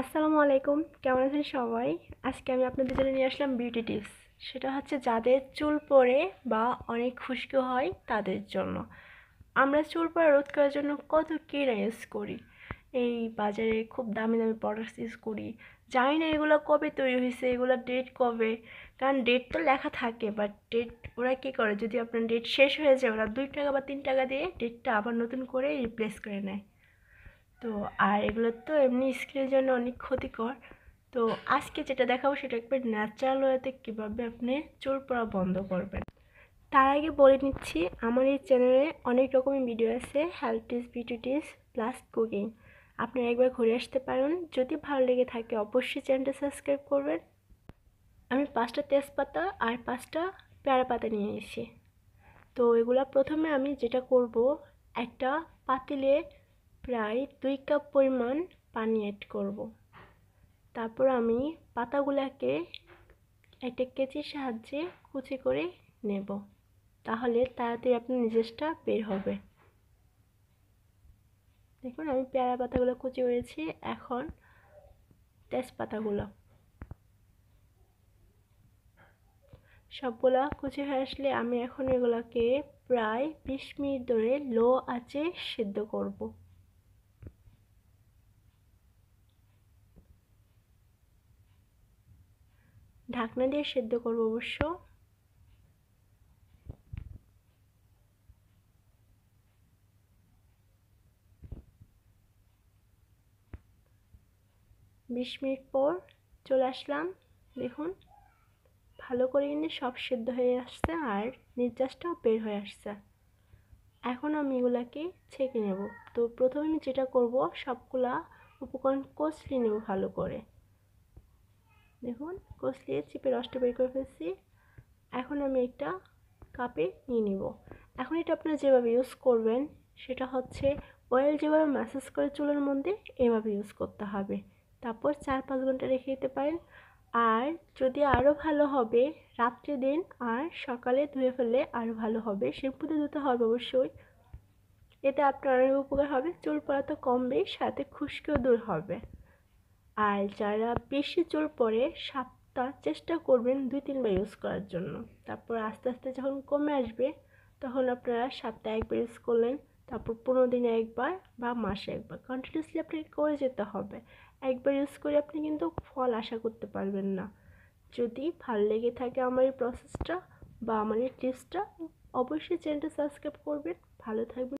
আসসালামু আলাইকুম কেমন আছেন সবাই আজকে আমি আপনাদের জন্য নিয়ে আসলাম বিউটি টিপস সেটা হচ্ছে যাদের চুল পড়ে বা অনেক খুশকি হয় তাদের জন্য আমরা চুল পড়া রোধ করার জন্য কত কেনা ইউজ করি এই বাজারে খুব দামি দামি প্রোডাক্টস ইউজ করি জানি না এগুলো কবে তৈরি হয়েছে এগুলো ডেট কবে কারণ ডেট তো লেখা থাকে বাট ডেট ওরা কী করে যদি আপনার ডেট শেষ হয়ে যায় ওরা দুই টাকা বা তিন টাকা দিয়ে ডেটটা আবার নতুন করে রিপ্লেস করে নেয় তো আর এগুলো তো এমনি স্কিনের জন্য অনেক ক্ষতিকর তো আজকে যেটা দেখাবো সেটা একবার ন্যাচারাল ওয়েতে কীভাবে আপনি চুল পড়া বন্ধ করবেন তার আগে বলে নিচ্ছি আমার এই চ্যানেলে অনেক রকমের ভিডিও আছে health tips beauty tips plus cooking আপনারা একবার ঘুরে আসতে পারেন যদি ভালো লেগে থাকে অবশ্যই চ্যানেলটা সাবস্ক্রাইব করবেন আমি পাঁচটা তেজপাতা আর পাঁচটা পেয়ারা পাতা নিয়ে এসেছি তো এগুলো প্রথমে আমি যেটা করব একটা পাতিলে প্রায় দুই কাপ পরিমাণ পানি অ্যাড করব তারপর আমি পাতাগুলাকে একটা কেচির সাহায্যে কুচি করে নেব তাহলে তাড়াতাড়ি আপনার নিজেসটা বের হবে দেখুন আমি পেয়ারা পাতাগুলো কুচি করেছি এখন তেজপাতাগুলো সবগুলো কুচি হয়ে আসলে আমি এখন এগুলোকে প্রায় বিশ মিনিট ধরে লো আঁচে সেদ্ধ করব ঢাকনা দিয়ে সেদ্ধ করব অবশ্য বিশ মিনিট পর চলে আসলাম দেখুন ভালো করে কিন্তু সব সেদ্ধ হয়ে আসছে আর নির্যাসটাও বের হয়ে আসছে এখন আমি এগুলাকে ছেঁকে নেব তো প্রথমে আমি যেটা করব সবগুলা উপকরণ কষলে নেব ভালো করে দেখুন কষলিয়ে চিপে রসটা বের করে ফেলছি এখন আমি একটা কাপে নিয়ে নিব এখন এটা আপনারা যেভাবে ইউজ করবেন সেটা হচ্ছে অয়েল যেভাবে ম্যাসেজ করে চুলের মধ্যে এভাবে ইউজ করতে হবে তারপর চার পাঁচ ঘন্টা রেখে দিতে পারেন আর যদি আরও ভালো হবে রাত্রে দিন আর সকালে ধুয়ে ফেললে আরও ভালো হবে শ্যাম্পুতে ধুতে হবে অবশ্যই এতে আপনার অনেক উপকার হবে চুল পড়া তো কমবে সাথে খুশকিও দূর হবে আর যারা বেশি জোর পরে সাপটা চেষ্টা করবেন দুই তিনবার ইউজ করার জন্য তারপর আস্তে আস্তে যখন কমে আসবে তখন আপনারা সাপটা একবার ইউজ করলেন তারপর পনেরো দিনে একবার বা মাসে একবার কন্টিনিউসলি আপনাকে করে যেতে হবে একবার ইউজ করে আপনি কিন্তু ফল আশা করতে পারবেন না যদি ভালো লেগে থাকে আমার এই প্রসেসটা বা আমার এই টিপসটা অবশ্যই চ্যানেলটা সাবস্ক্রাইব করবেন ভালো থাকবেন